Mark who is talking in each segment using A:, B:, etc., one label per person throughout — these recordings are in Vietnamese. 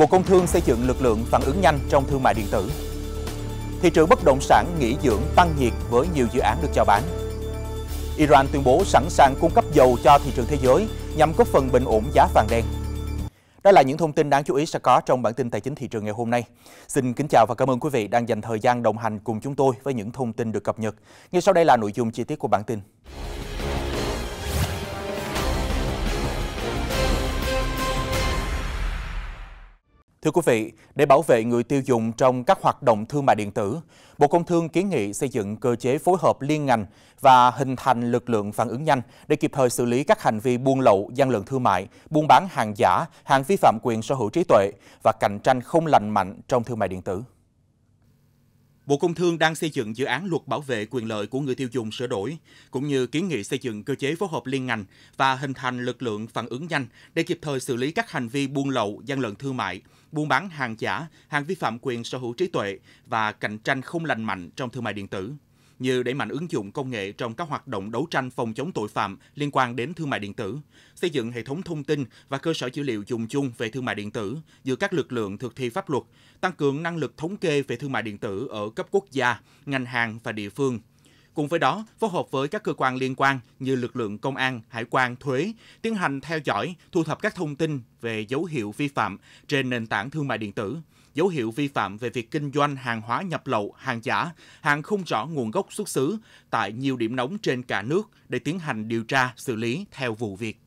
A: Bộ Công Thương xây dựng lực lượng phản ứng nhanh trong thương mại điện tử. Thị trường bất động sản nghỉ dưỡng tăng nhiệt với nhiều dự án được chào bán. Iran tuyên bố sẵn sàng cung cấp dầu cho thị trường thế giới nhằm góp phần bình ổn giá vàng đen. Đó là những thông tin đáng chú ý sẽ có trong bản tin tài chính thị trường ngày hôm nay. Xin kính chào và cảm ơn quý vị đang dành thời gian đồng hành cùng chúng tôi với những thông tin được cập nhật. Ngay sau đây là nội dung chi tiết của bản tin. Thưa quý vị, để bảo vệ người tiêu dùng trong các hoạt động thương mại điện tử, Bộ Công Thương kiến nghị xây dựng cơ chế phối hợp liên ngành và hình thành lực lượng phản ứng nhanh để kịp thời xử lý các hành vi buôn lậu, gian lận thương mại, buôn bán hàng giả, hàng vi phạm quyền sở hữu trí tuệ và cạnh tranh không lành mạnh trong thương mại điện tử. Bộ Công Thương đang xây dựng dự án luật bảo vệ quyền lợi của người tiêu dùng sửa đổi, cũng như kiến nghị xây dựng cơ chế phối hợp liên ngành và hình thành lực lượng phản ứng nhanh để kịp thời xử lý các hành vi buôn lậu, gian lận thương mại, buôn bán hàng giả, hàng vi phạm quyền sở hữu trí tuệ và cạnh tranh không lành mạnh trong thương mại điện tử như đẩy mạnh ứng dụng công nghệ trong các hoạt động đấu tranh phòng chống tội phạm liên quan đến thương mại điện tử, xây dựng hệ thống thông tin và cơ sở dữ liệu dùng chung về thương mại điện tử giữa các lực lượng thực thi pháp luật, tăng cường năng lực thống kê về thương mại điện tử ở cấp quốc gia, ngành hàng và địa phương, Cùng với đó, phối hợp với các cơ quan liên quan như lực lượng công an, hải quan, thuế, tiến hành theo dõi, thu thập các thông tin về dấu hiệu vi phạm trên nền tảng thương mại điện tử, dấu hiệu vi phạm về việc kinh doanh hàng hóa nhập lậu, hàng giả, hàng không rõ nguồn gốc xuất xứ tại nhiều điểm nóng trên cả nước để tiến hành điều tra, xử lý theo vụ việc.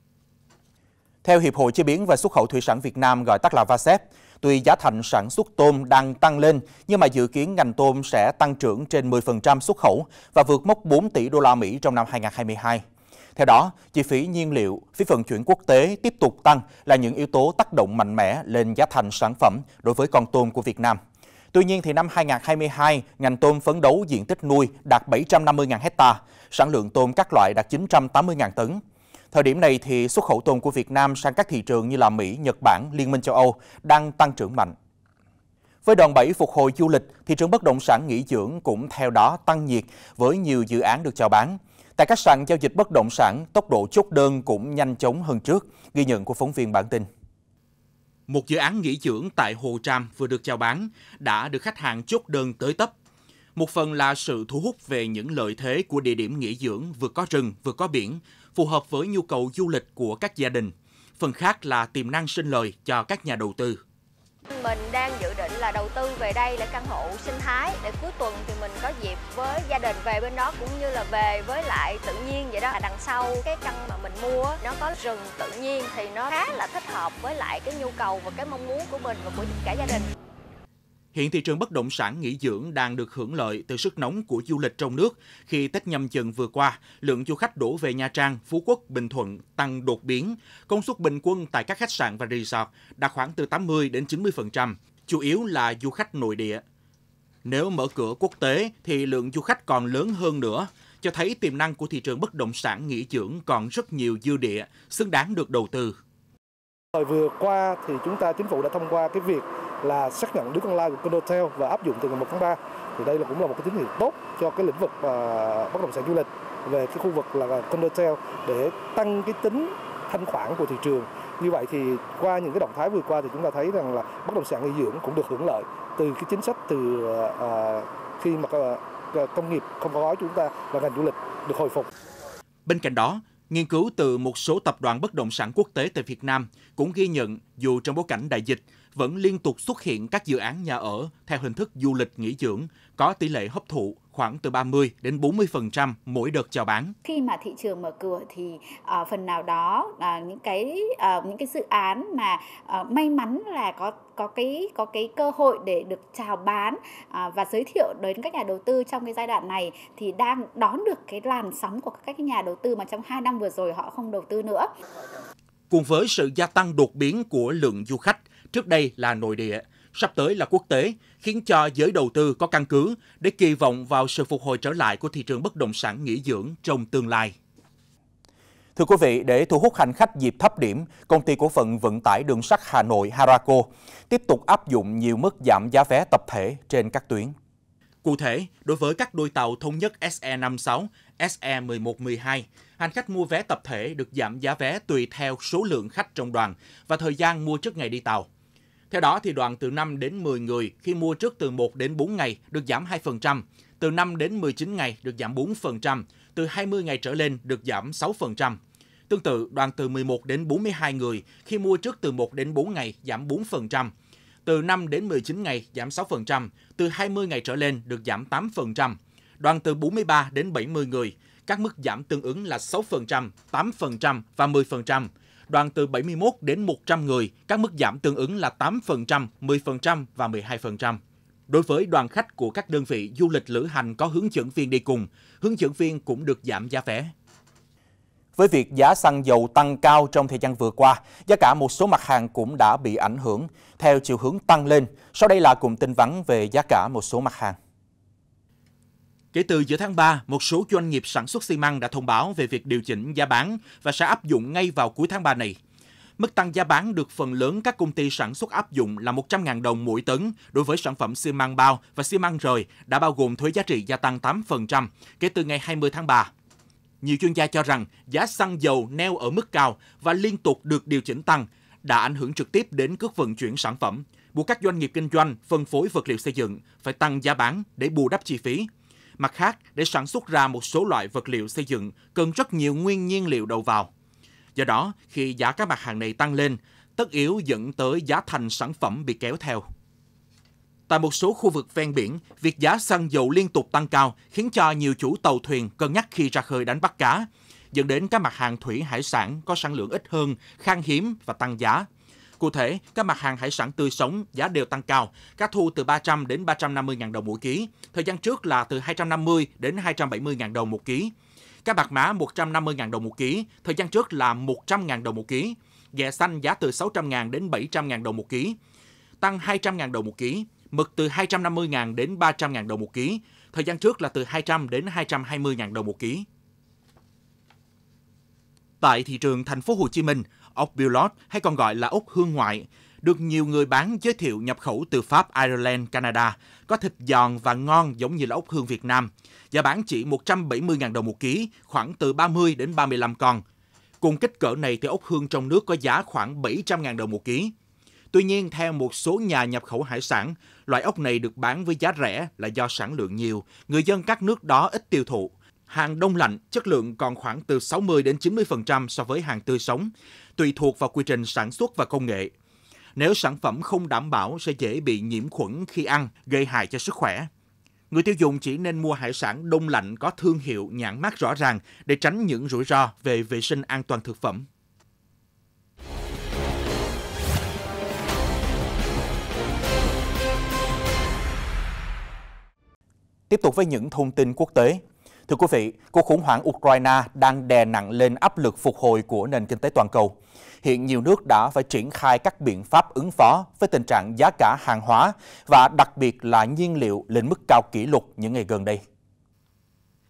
A: Theo Hiệp hội Chế biến và Xuất khẩu Thủy sản Việt Nam gọi tắt là VASEP, tuy giá thành sản xuất tôm đang tăng lên, nhưng mà dự kiến ngành tôm sẽ tăng trưởng trên 10% xuất khẩu và vượt mốc 4 tỷ đô la Mỹ trong năm 2022. Theo đó, chi phí nhiên liệu, phí vận chuyển quốc tế tiếp tục tăng là những yếu tố tác động mạnh mẽ lên giá thành sản phẩm đối với con tôm của Việt Nam. Tuy nhiên, thì năm 2022, ngành tôm phấn đấu diện tích nuôi đạt 750.000 hecta, sản lượng tôm các loại đạt 980.000 tấn. Thời điểm này thì xuất khẩu tôm của Việt Nam sang các thị trường như là Mỹ, Nhật Bản, Liên minh châu Âu đang tăng trưởng mạnh. Với đòn bẩy phục hồi du lịch, thị trường bất động sản nghỉ dưỡng cũng theo đó tăng nhiệt với nhiều dự án được chào bán. Tại các sàn giao dịch bất động sản, tốc độ chốt đơn cũng nhanh chóng hơn trước, ghi nhận của phóng viên bản tin. Một dự án nghỉ dưỡng tại Hồ Tràm vừa được chào bán đã được khách hàng chốt đơn tới tấp một phần là sự thu hút về những lợi thế của địa điểm nghỉ dưỡng vừa có rừng vừa có biển, phù hợp với nhu cầu du lịch của các gia đình. Phần khác là tiềm năng sinh lời cho các nhà đầu tư. Mình đang dự định là đầu tư về đây là căn hộ sinh thái để cuối tuần thì mình có dịp với gia đình về bên đó cũng như là về với lại tự nhiên vậy đó. Là đằng sau cái căn mà mình mua nó có rừng tự nhiên thì nó khá là thích hợp với lại cái nhu cầu và cái mong muốn của mình và của cả gia đình. Hiện thị trường bất động sản nghỉ dưỡng đang được hưởng lợi từ sức nóng của du lịch trong nước khi Tết nhâm dần vừa qua, lượng du khách đổ về Nha Trang, Phú Quốc, Bình Thuận tăng đột biến. Công suất bình quân tại các khách sạn và resort đạt khoảng từ 80 đến 90%, chủ yếu là du khách nội địa. Nếu mở cửa quốc tế thì lượng du khách còn lớn hơn nữa, cho thấy tiềm năng của thị trường bất động sản nghỉ dưỡng còn rất nhiều dư địa, xứng đáng được đầu tư. Thời vừa qua thì chúng ta chính phủ đã thông qua cái việc là xác nhận đứa con lai của Condotel và áp dụng từ ngày 1 tháng 3 thì đây là cũng là một cái tín hiệu tốt cho cái lĩnh vực uh, bất động sản du lịch về cái khu vực là Condotel để tăng cái tính thanh khoản của thị trường như vậy thì qua những cái động thái vừa qua thì chúng ta thấy rằng là bất động sản nghỉ dưỡng cũng được hưởng lợi từ cái chính sách từ uh, khi mà ờ, công nghiệp không có gói chúng ta và ngành du lịch được hồi phục. Bên cạnh đó, nghiên cứu từ một số tập đoàn bất động sản quốc tế tại Việt Nam cũng ghi nhận dù trong bối cảnh đại dịch, vẫn liên tục xuất hiện các dự án nhà ở theo hình thức du lịch nghỉ dưỡng có tỷ lệ hấp thụ khoảng từ 30 đến 40% mỗi đợt chào bán. Khi mà thị trường mở cửa thì uh, phần nào đó uh, những cái uh, những cái dự án mà uh, may mắn là có có cái có cái cơ hội để được chào bán uh, và giới thiệu đến các nhà đầu tư trong cái giai đoạn này thì đang đón được cái làn sóng của các cái nhà đầu tư mà trong 2 năm vừa rồi họ không đầu tư nữa. Cùng với sự gia tăng đột biến của lượng du khách, trước đây là nội địa, sắp tới là quốc tế, khiến cho giới đầu tư có căn cứ để kỳ vọng vào sự phục hồi trở lại của thị trường bất động sản nghỉ dưỡng trong tương lai. Thưa quý vị, để thu hút hành khách dịp thấp điểm, công ty cổ phần vận tải đường sắt Hà Nội Harako tiếp tục áp dụng nhiều mức giảm giá vé tập thể trên các tuyến. Cụ thể, đối với các đôi tàu thống nhất SE56, SE1112, hành khách mua vé tập thể được giảm giá vé tùy theo số lượng khách trong đoàn và thời gian mua trước ngày đi tàu. Theo đó, thì đoàn từ 5 đến 10 người khi mua trước từ 1 đến 4 ngày được giảm 2%, từ 5 đến 19 ngày được giảm 4%, từ 20 ngày trở lên được giảm 6%. Tương tự, đoàn từ 11 đến 42 người khi mua trước từ 1 đến 4 ngày giảm 4%, từ 5 đến 19 ngày giảm 6%, từ 20 ngày trở lên được giảm 8%. Đoàn từ 43 đến 70 người, các mức giảm tương ứng là 6%, 8% và 10% đoàn từ 71 đến 100 người, các mức giảm tương ứng là 8%, 10% và 12%. Đối với đoàn khách của các đơn vị du lịch lữ hành có hướng dẫn viên đi cùng, hướng dẫn viên cũng được giảm giá vé. Với việc giá xăng dầu tăng cao trong thời gian vừa qua, giá cả một số mặt hàng cũng đã bị ảnh hưởng theo chiều hướng tăng lên. Sau đây là cùng tin vắn về giá cả một số mặt hàng. Kể từ giữa tháng 3, một số doanh nghiệp sản xuất xi măng đã thông báo về việc điều chỉnh giá bán và sẽ áp dụng ngay vào cuối tháng 3 này. Mức tăng giá bán được phần lớn các công ty sản xuất áp dụng là 100.000 đồng mỗi tấn đối với sản phẩm xi măng bao và xi măng rời đã bao gồm thuế giá trị gia tăng 8% kể từ ngày 20 tháng 3. Nhiều chuyên gia cho rằng giá xăng dầu neo ở mức cao và liên tục được điều chỉnh tăng đã ảnh hưởng trực tiếp đến cước vận chuyển sản phẩm, buộc các doanh nghiệp kinh doanh phân phối vật liệu xây dựng phải tăng giá bán để bù đắp chi phí Mặt khác, để sản xuất ra một số loại vật liệu xây dựng cần rất nhiều nguyên nhiên liệu đầu vào. Do đó, khi giá các mặt hàng này tăng lên, tất yếu dẫn tới giá thành sản phẩm bị kéo theo. Tại một số khu vực ven biển, việc giá xăng dầu liên tục tăng cao khiến cho nhiều chủ tàu thuyền cân nhắc khi ra khơi đánh bắt cá, dẫn đến các mặt hàng thủy hải sản có sản lượng ít hơn, khan hiếm và tăng giá. Cụ thể, các mặt hàng hải sản tươi sống giá đều tăng cao, cá thu từ 300 đến 350 000 đồng mỗi ký, thời gian trước là từ 250 đến 270 000 đồng một ký. Cá bạc má 150.000 đồng một ký, thời gian trước là 100.000 đồng một ký. Ghẹ xanh giá từ 600.000 đến 700.000 đồng một ký, tăng 200.000 đồng một ký. Mực từ 250.000 đến 300.000 đồng một ký, thời gian trước là từ 200 đến 220.000 đồng một ký. Tại thị trường thành phố Hồ Chí Minh, ốc Billot hay còn gọi là ốc hương ngoại, được nhiều người bán giới thiệu nhập khẩu từ Pháp, Ireland, Canada, có thịt giòn và ngon giống như là ốc hương Việt Nam. và bán chỉ 170.000 đồng một ký, khoảng từ 30 đến 35 con. Cùng kích cỡ này thì ốc hương trong nước có giá khoảng 700.000 đồng một ký. Tuy nhiên, theo một số nhà nhập khẩu hải sản, loại ốc này được bán với giá rẻ là do sản lượng nhiều, người dân các nước đó ít tiêu thụ. Hàng đông lạnh, chất lượng còn khoảng từ 60 đến 90% so với hàng tươi sống tùy thuộc vào quy trình sản xuất và công nghệ. Nếu sản phẩm không đảm bảo sẽ dễ bị nhiễm khuẩn khi ăn, gây hại cho sức khỏe. Người tiêu dùng chỉ nên mua hải sản đông lạnh có thương hiệu nhãn mát rõ ràng để tránh những rủi ro về vệ sinh an toàn thực phẩm. Tiếp tục với những thông tin quốc tế, Thưa quý vị, cuộc khủng hoảng Ukraine đang đè nặng lên áp lực phục hồi của nền kinh tế toàn cầu. Hiện nhiều nước đã phải triển khai các biện pháp ứng phó với tình trạng giá cả hàng hóa và đặc biệt là nhiên liệu lên mức cao kỷ lục những ngày gần đây.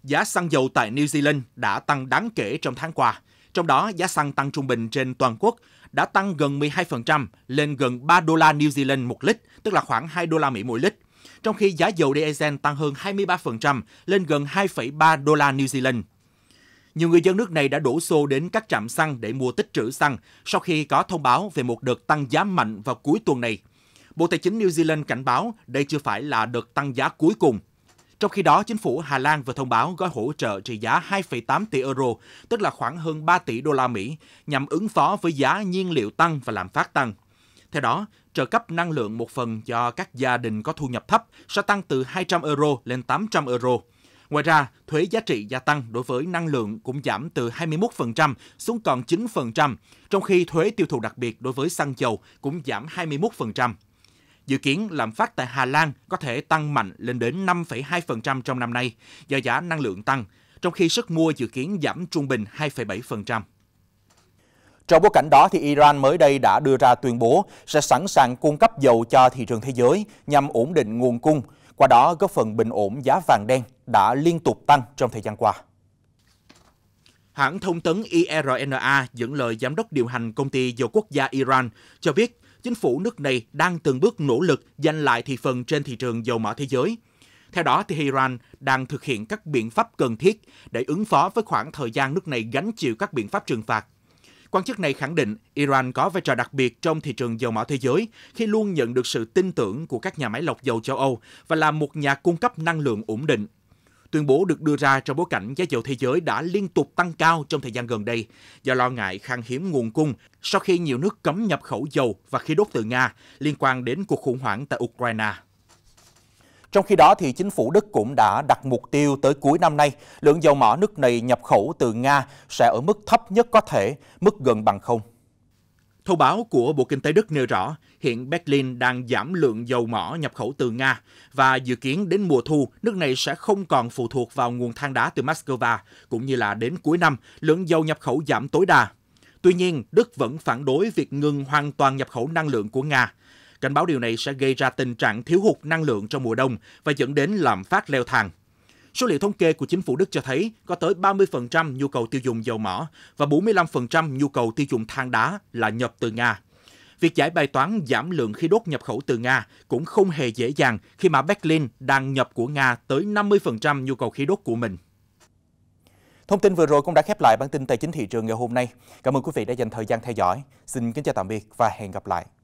A: Giá xăng dầu tại New Zealand đã tăng đáng kể trong tháng qua. Trong đó, giá xăng tăng trung bình trên toàn quốc đã tăng gần 12% lên gần 3 đô la New Zealand một lít, tức là khoảng 2 đô la Mỹ mỗi lít trong khi giá dầu diesel tăng hơn 23% lên gần 2,3 đô la New Zealand. Nhiều người dân nước này đã đổ xô đến các trạm xăng để mua tích trữ xăng sau khi có thông báo về một đợt tăng giá mạnh vào cuối tuần này. Bộ Tài chính New Zealand cảnh báo đây chưa phải là đợt tăng giá cuối cùng. Trong khi đó, chính phủ Hà Lan vừa thông báo gói hỗ trợ trị giá 2,8 tỷ euro, tức là khoảng hơn 3 tỷ đô la Mỹ, nhằm ứng phó với giá nhiên liệu tăng và lạm phát tăng. Theo đó, trợ cấp năng lượng một phần cho các gia đình có thu nhập thấp sẽ tăng từ 200 euro lên 800 euro. Ngoài ra, thuế giá trị gia tăng đối với năng lượng cũng giảm từ 21% xuống còn 9%, trong khi thuế tiêu thụ đặc biệt đối với xăng dầu cũng giảm 21%. Dự kiến lạm phát tại Hà Lan có thể tăng mạnh lên đến 5,2% trong năm nay do giá năng lượng tăng, trong khi sức mua dự kiến giảm trung bình 2,7%. Trong bối cảnh đó, thì Iran mới đây đã đưa ra tuyên bố sẽ sẵn sàng cung cấp dầu cho thị trường thế giới nhằm ổn định nguồn cung, qua đó góp phần bình ổn giá vàng đen đã liên tục tăng trong thời gian qua. Hãng thông tấn IRNA dẫn lời giám đốc điều hành công ty dầu quốc gia Iran cho biết chính phủ nước này đang từng bước nỗ lực giành lại thị phần trên thị trường dầu mỏ thế giới. Theo đó, Tehran đang thực hiện các biện pháp cần thiết để ứng phó với khoảng thời gian nước này gánh chịu các biện pháp trừng phạt Quan chức này khẳng định Iran có vai trò đặc biệt trong thị trường dầu mỏ thế giới khi luôn nhận được sự tin tưởng của các nhà máy lọc dầu châu Âu và là một nhà cung cấp năng lượng ổn định. Tuyên bố được đưa ra trong bối cảnh giá dầu thế giới đã liên tục tăng cao trong thời gian gần đây do lo ngại khan hiếm nguồn cung sau khi nhiều nước cấm nhập khẩu dầu và khí đốt từ Nga liên quan đến cuộc khủng hoảng tại Ukraine. Trong khi đó, thì chính phủ Đức cũng đã đặt mục tiêu tới cuối năm nay, lượng dầu mỏ nước này nhập khẩu từ Nga sẽ ở mức thấp nhất có thể, mức gần bằng không. Thông báo của Bộ Kinh tế Đức nêu rõ, hiện Berlin đang giảm lượng dầu mỏ nhập khẩu từ Nga và dự kiến đến mùa thu, nước này sẽ không còn phụ thuộc vào nguồn than đá từ Moscow, cũng như là đến cuối năm, lượng dầu nhập khẩu giảm tối đa. Tuy nhiên, Đức vẫn phản đối việc ngừng hoàn toàn nhập khẩu năng lượng của Nga. Cảnh báo điều này sẽ gây ra tình trạng thiếu hụt năng lượng trong mùa đông và dẫn đến lạm phát leo thang. Số liệu thống kê của chính phủ Đức cho thấy có tới 30% nhu cầu tiêu dùng dầu mỏ và 45% nhu cầu tiêu dùng than đá là nhập từ Nga. Việc giải bài toán giảm lượng khí đốt nhập khẩu từ Nga cũng không hề dễ dàng khi mà Berlin đang nhập của Nga tới 50% nhu cầu khí đốt của mình. Thông tin vừa rồi cũng đã khép lại bản tin tài chính thị trường ngày hôm nay. Cảm ơn quý vị đã dành thời gian theo dõi. Xin kính chào tạm biệt và hẹn gặp lại.